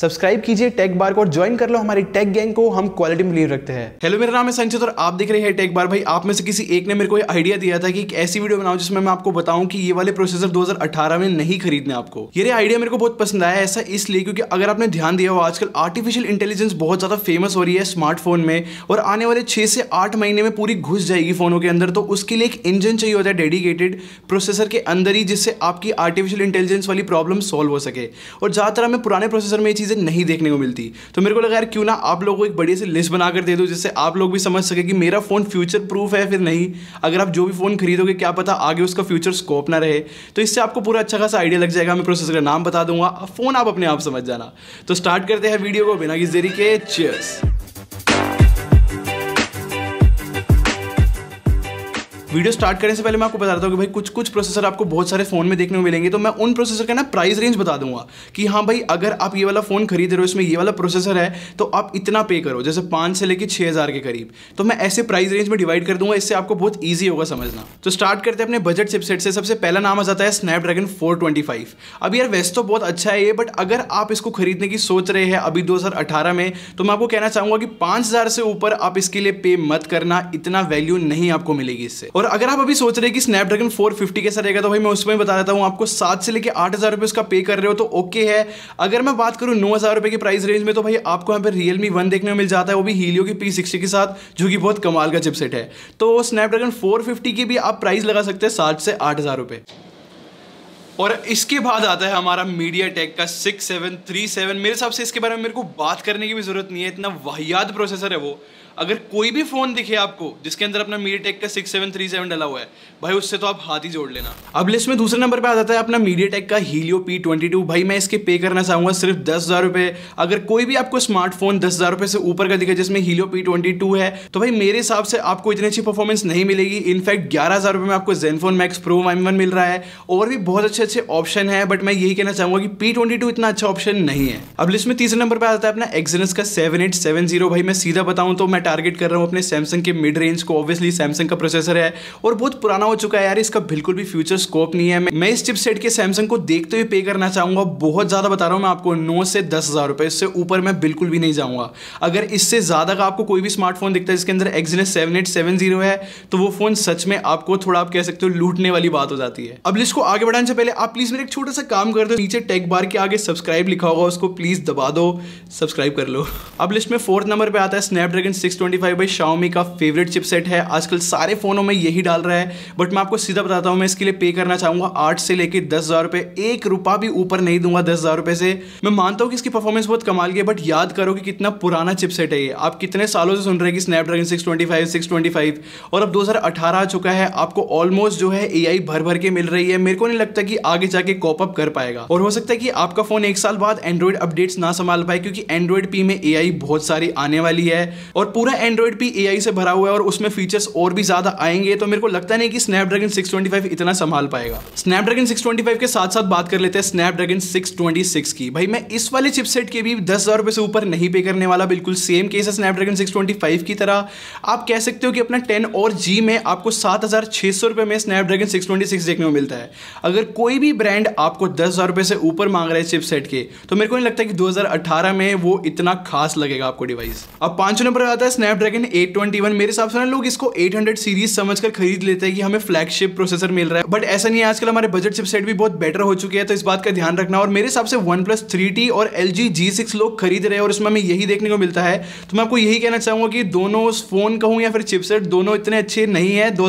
subscribe कीजिए take बार को और ज्वाइन कर लो हमारी टेक गैंग को हम क्वालिटी में बिलीव रखते हैं हेलो मेरा नाम है संचित और आप देख रहे हैं टेक बार भाई आप में से किसी एक ने मेरे को आइडिया दिया था कि एक ऐसी वीडियो बनाओ जिसमें मैं आपको बताऊं कि ये वाले प्रोसेसर 2018 में नहीं खरीदने आपको ये आइडिया मेरे को बहुत पसंद आया ऐसा इसलिए क्योंकि अगर आपने ध्यान दिया हो आजकल आर्टिफिशियल इंटेलिजेंस बहुत ज्यादा फेमस हो रही है स्मार्टफोन में और आने वाले छह से आठ महीने में पूरी घुस जाएगी फोनों के अंदर तो उसके लिए एक इंजन चाहिए होता है डेडिकेटेड प्रोसेसर के अंदर ही जिससे आपकी आर्टिफिशियल इंटेलिजेंस वाली प्रॉब्लम सॉल्व हो सके और ज्यादातर हमें पुराने प्रोसेसर में चीज चीज़ें नहीं देखने को मिलती तो मेरे को लगा यार क्यों ना आप लोगों को एक बड़ी सी लिस्ट बनाकर दे दो जिससे आप लोग भी समझ सके कि मेरा फ़ोन फ्यूचर प्रूफ है फिर नहीं अगर आप जो भी फ़ोन खरीदोगे क्या पता आगे उसका फ्यूचर स्कोप ना रहे तो इससे आपको पूरा अच्छा खासा आइडिया लग जाएगा मैं प्रोसेसर का नाम बता दूंगा फ़ोन आप अपने आप समझ जाना तो स्टार्ट करते हैं वीडियो को बिना किस देरी के चेयर्स वीडियो स्टार्ट करने से पहले मैं आपको बताता हूँ कि भाई कुछ कुछ प्रोसेसर आपको बहुत सारे फोन में देखने को मिलेंगे तो मैं उन प्रोसेसर का ना प्राइस रेंज बता दूंगा कि हाँ भाई अगर आप ये वाला फोन खरीद रहे हो इसमें ये वाला प्रोसेसर है तो आप इतना पे करो जैसे पांच से लेकर छह हज़ार के करीब तो मैं ऐसे प्राइस रेंज में डिवाइड कर दूंगा इससे आपको बहुत ईजी होगा समझना तो स्टार्ट करते हैं अपने बजट चिपसेट से सबसे पहला नाम आ जाता है स्नैपड्रैगन फोर अब यार वैसे तो बहुत अच्छा है ये बट अगर आप इसको खरीदने की सोच रहे हैं अभी दो में तो मैं आपको कहना चाहूंगा कि पांच से ऊपर आप इसके लिए पे मत करना इतना वैल्यू नहीं आपको मिलेगी इससे और अगर आप अभी सोच रहे कि स्नैपड्रैगन 450 कैसा रहेगा तो भाई मैं उसमें बता देता हूँ आपको सात से लेकर आठ हज़ार रुपये उसका पे कर रहे हो तो ओके है अगर मैं बात करूँ नौ हज़ार रुपये की प्राइस रेंज में तो भाई आपको यहाँ पर रियल मी वन देखने को मिल जाता है वो भी हीलियो की पी सिक्सटी के साथ जो कि बहुत कमाल का चिपसेट है तो स्नैपड्रैगन फोर फिफ्टी की भी आप प्राइस लगा सकते हैं सात से आठ हज़ार रुपये और इसके बाद आता है हमारा मीडिया टेक का सिक्स सेवन थ्री सेवन मेरे हिसाब से इसके बारे में मेरे को बात करने की भी ज़रूरत नहीं है इतना वाहियात प्रोसेसर है वो अगर कोई भी फ़ोन दिखे आपको जिसके अंदर अपना मीडिया टेक का सिक्स सेवन थ्री सेवन डला हुआ है भाई उससे तो आप हाथ ही जोड़ लेना अब लिस्ट में दूसरे नंबर पे आ जाता है अपना मीडिया टेक का हीलियो पी ट्वेंटी टू भाई मैं इसके पे करना चाहूंगा सिर्फ दस हज़ार रुपए अगर कोई भी आपको स्मार्टफोन दस हज़ार रुपए से ऊपर का दिखे जिसमें हीलियो पी ट्वेंटी टू है तो भाई मेरे हिसाब से आपको इतनी अच्छी परफॉर्मेंस नहीं मिलेगी इनफैक्ट ग्यारह हज़ार रुपए में आपको ZenFone Max Pro M one मिल रहा है और भी बहुत अच्छे अच्छे ऑप्शन है बट मैं यही कहना चाहूंगा कि पी ट्वेंटी टू इतना अच्छा ऑप्शन नहीं है अब लिस्ट में तीसरे नंबर पर आता है अपना एक्सनेस का सेवन एट सेवन जीरो भाई मैं सीधा बताऊँ तो मैं टारगेट कर रहा हूँ अपने सैमसंग के मिड रेंज को ऑब्वियसली सैमसंग का प्रोसेसर है और बहुत पुराना हो चुका है यार इसका बिल्कुल भी फ्यूचर स्कोप नहीं है मैं इस चिपसेट के सैमसंग को देखते हुए पे करना चाहूंगा बहुत ज़्यादा बता रहा हूँ मैं आपको नौ से दस हज़ार रुपये इससे ऊपर मैं बिल्कुल भी नहीं जाऊँगा अगर इससे ज़्यादा का आपको कोई भी स्मार्टफोन दिखता है जिसके अंदर Exynos seven eight seven zero है तो वो फोन सच में आपको थोड़ा आप कह सकते हो लूटने वाली बात हो जाती है अब लिस्ट को आगे बढ़ाने से पहले आप प्लीज़ मेरे एक छोटा सा काम कर दो नीचे टेक बार के आगे सब्सक्राइब लिखा होगा उसको प्लीज़ दबा दो सब्सक्राइब कर लो अब लिस्ट में फोर्थ नंबर पे आता है स्नैपड्रैगन सिक्स ट्वेंटी फाइव भाई शाओमी का फेवरेट चिपसेट है आजकल सारे फ़ोनों में यही डाल रहा है बट मैं आपको सीधा बताता हूँ मैं इसके लिए पे करना चाहूंगा आठ से लेकर दस हज़ार रुपए एक रुपया भी ऊपर नहीं दूंगा दस हज़ार रुपए से मैं मानता हूँ कि इसकी परफॉर्मेंस बहुत कमाल की है बट याद करो कि कितना पुराना चिपसेट है ये आप कितने सालों से सुन रहे हैं कि Snapdragon six twenty five six twenty five और अब दो हज़ार अठारह आ चुका है आपको ऑलमोस्ट जो है ए आई भर भर के मिल रही है मेरे को नहीं लगता कि आगे जाके कॉप अप कर पाएगा और हो सकता है कि आपका फ़ोन एक साल बाद एंड्रॉइड अपडेट्स ना संभाल पाए क्योंकि एंड्रॉइड पी में ए आई बहुत सारी आने वाली है और पूरा एंड्रॉइड भी ए से भरा हुआ है और उसमें फीचर्स और भी ज़्यादा आएंगे तो मेरे को लगता नहीं कि स्नैपड्रैगन 625 इतना संभाल पाएगा स्नैपड्रैगन 625 के साथ साथ बात कर लेते हैं स्नैपड्रैगन 626 की भाई मैं इस वाले चिपसेट के भी दस हज़ार रुपये से ऊपर नहीं पे करने वाला बिल्कुल सेम केस है स्नैपड्रैगन 625 की तरह आप कह सकते हो कि अपना टेन और जी में आपको सात हज़ार छः सौ रुपये में स्नैपड्रैगन 626 देखने को मिलता है अगर कोई भी ब्रांड आपको दस हज़ार रुपये से ऊपर मांग रहे है चिपसेट के तो मेरे को नहीं लगता कि दो में वो इतना खास लगेगा आपको डिवाइस अब पाँचों नंबर आता है है स्नैपड्रैगन 821 मेरे हिसाब से ना लोग इसको 800 सीरीज समझकर खरीद लेते हैं कि हमें फ्लैगशिप प्रोसेसर मिल रहा है बट ऐसा नहीं है आजकल हमारे बजट चिपसेट भी बहुत बेटर हो चुके हैं तो इस बात का ध्यान रखना और मेरे हिसाब से वन प्लस थ्री और एल जी लोग खरीद रहे हैं और इसमें हमें यही देखने को मिलता है तो मैं आपको यही कहना चाहूंगा कि दोनों फोन कहूँ या फिर चिपसेट दोनों इतने अच्छे नहीं है दो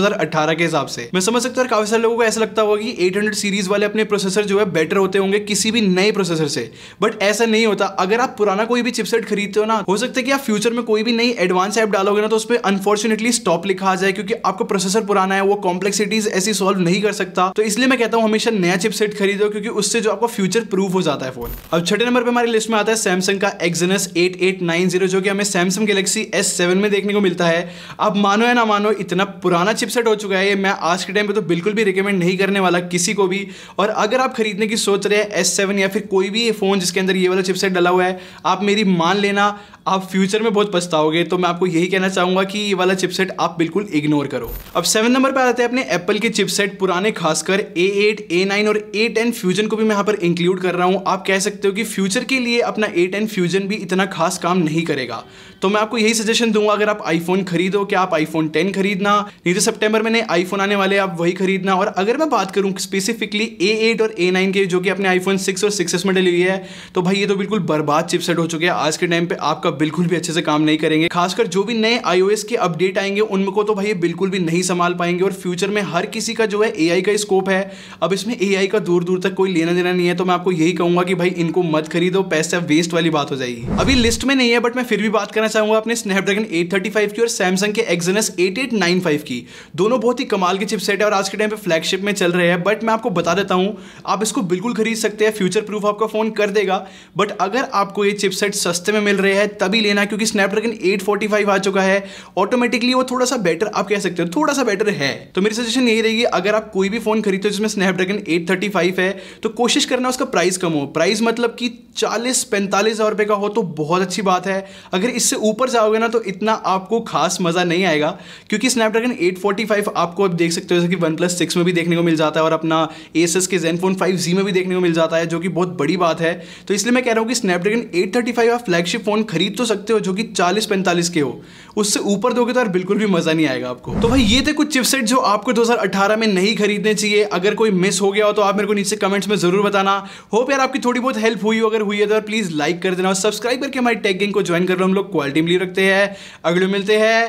के हिसाब से मैं समझ सकता हूँ काफी सारे लोगों को ऐसा लगता होगा कि एट सीरीज वाले अपने प्रोसेसर जो है बेटर होते होंगे किसी भी नए प्रोसेसर से बट ऐसा नहीं होता अगर आप पुराना कोई भी चिपसेट खरीदते हो ना हो सकता है कि आप फ्यूचर में कोई भी नई एडवांस ऐप डालोगे ना तो उस पर अनफॉर्चुनेटली स्टॉप लिखा जाए क्योंकि आपको प्रोसेसर पुराना है वो कॉम्प्लेक्सिटीज ऐसी सॉल्व नहीं कर सकता तो इसलिए मैं कहता हूँ हमेशा नया चिपसेट खरीदो क्योंकि उससे जो आपको फ्यूचर प्रूफ हो जाता है फोन अब छठे नंबर पर हमारी लिस्ट में आता है सैमसंग का एक्जनस एट जो कि हमें सैमसंग गैलेक्सी एस में देखने को मिलता है अब मानो या ना मानो इतना पुराना चिपसेट हो चुका है ये मैं आज के टाइम पे तो बिल्कुल भी रिकमेंड नहीं करने वाला किसी को भी और अगर आप खरीदने की सोच रहे हैं एस सेवन या फिर कोई भी फोन जिसके अंदर ये वाला चिपसेट डाला हुआ है आप मेरी मान लेना आप फ्यूचर में बहुत पछताओगे तो मैं आपको यही कहना चाहूंगा कि ये वाला चिपसेट आप बिल्कुल इग्नोर करो अब सेवन नंबर पर आते हैं अपने एप्पल के चिपसेट पुराने खासकर ए एट ए नाइन और ए टेन फ्यूजन को भी मैं यहाँ पर इंक्लूड कर रहा हूँ आप कह सकते हो कि फ्यूचर के लिए अपना ए टेन फ्यूजन भी इतना खास काम नहीं करेगा तो मैं आपको यही सजेशन दूंगा अगर आप आईफोन खरीदो कि आप आईफोन टेन खरीदना नहीं तो सेप्टेम्बर में नए आईफोन आने वाले आप वही खरीदना और अगर मैं बात करूँ स्पेसिफिकली ए एट और ए नाइन के जो कि अपने आईफोन सिक्स और सिक्स में डिलीवरी है तो भाई ये तो बिल्कुल बर्बाद चिपसेट हो चुके हैं आज के टाइम पर आपका बिल्कुल भी अच्छे से काम नहीं करेंगे खास खासकर जो भी नए आईओएस के अपडेट आएंगे उनको तो भाई ये बिल्कुल भी नहीं संभाल पाएंगे और फ्यूचर में हर किसी का जो है एआई का स्कोप है अब इसमें एआई का दूर दूर तक कोई लेना देना नहीं है तो मैं आपको यही कहूंगा कि भाई इनको मत खरीदो पैसा वेस्ट वाली बात हो जाएगी अभी लिस्ट में नहीं है बट मैं फिर भी बात करना चाहूंगा अपने स्नैपड्रैगन एट की और सैमसंग के एक्जनस एट की दोनों बहुत ही कमाल के चिपसेट है और आज के टाइम पर फ्लैगशिप में चल रहे हैं बट मैं आपको बता देता हूँ आप इसको बिल्कुल खरीद सकते हैं फ्यूचर प्रूफ आपका फोन कर देगा बट अगर आपको ये चिपसेट सस्ते में मिल रहे हैं तभी लेना क्योंकि स्नैपड्रैगन एट फोर्टी आ चुका है ऑटोमेटिकली वो थोड़ा सा बेटर आप कह सकते हो थोड़ा सा बेटर है तो मेरी सजेशन यही रहेगी अगर आप कोई भी फोन खरीदते हो जिसमें स्नैपड्रैगन एट है तो कोशिश करना उसका प्राइस कम हो प्राइस मतलब कि चालीस पैंतालीस हज़ार रुपए का हो तो बहुत अच्छी बात है अगर इससे ऊपर जाओगे ना तो इतना आपको खास मज़ा नहीं आएगा क्योंकि स्नैपड्रैगन 845 आपको अब देख सकते हो जैसे कि वन प्लस सिक्स में भी देखने को मिल जाता है और अपना एस के जेनफोन फाइव जी में भी देखने को मिल जाता है जो कि बहुत बड़ी बात है तो इसलिए मैं कह रहा हूँ कि स्नैपड्रैगन एट आप फ्लैगशिप फोन खरीद तो सकते हो जो कि चालीस पैंतालीस माइनस के हो उससे ऊपर दोगे तो यार बिल्कुल भी मज़ा नहीं आएगा आपको तो भाई ये थे कुछ चिपसेट जो आपको 2018 में नहीं खरीदने चाहिए अगर कोई मिस हो गया हो तो आप मेरे को नीचे कमेंट्स में ज़रूर बताना होप यार आपकी थोड़ी बहुत हेल्प हुई हो अगर हुई है तो प्लीज़ लाइक कर देना और सब्सक्राइब करके हमारी टैगिंग को ज्वाइन कर लो हम लोग क्वालिटी मिली रखते हैं अगले मिलते हैं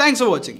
थैंक्स फॉर वॉचिंग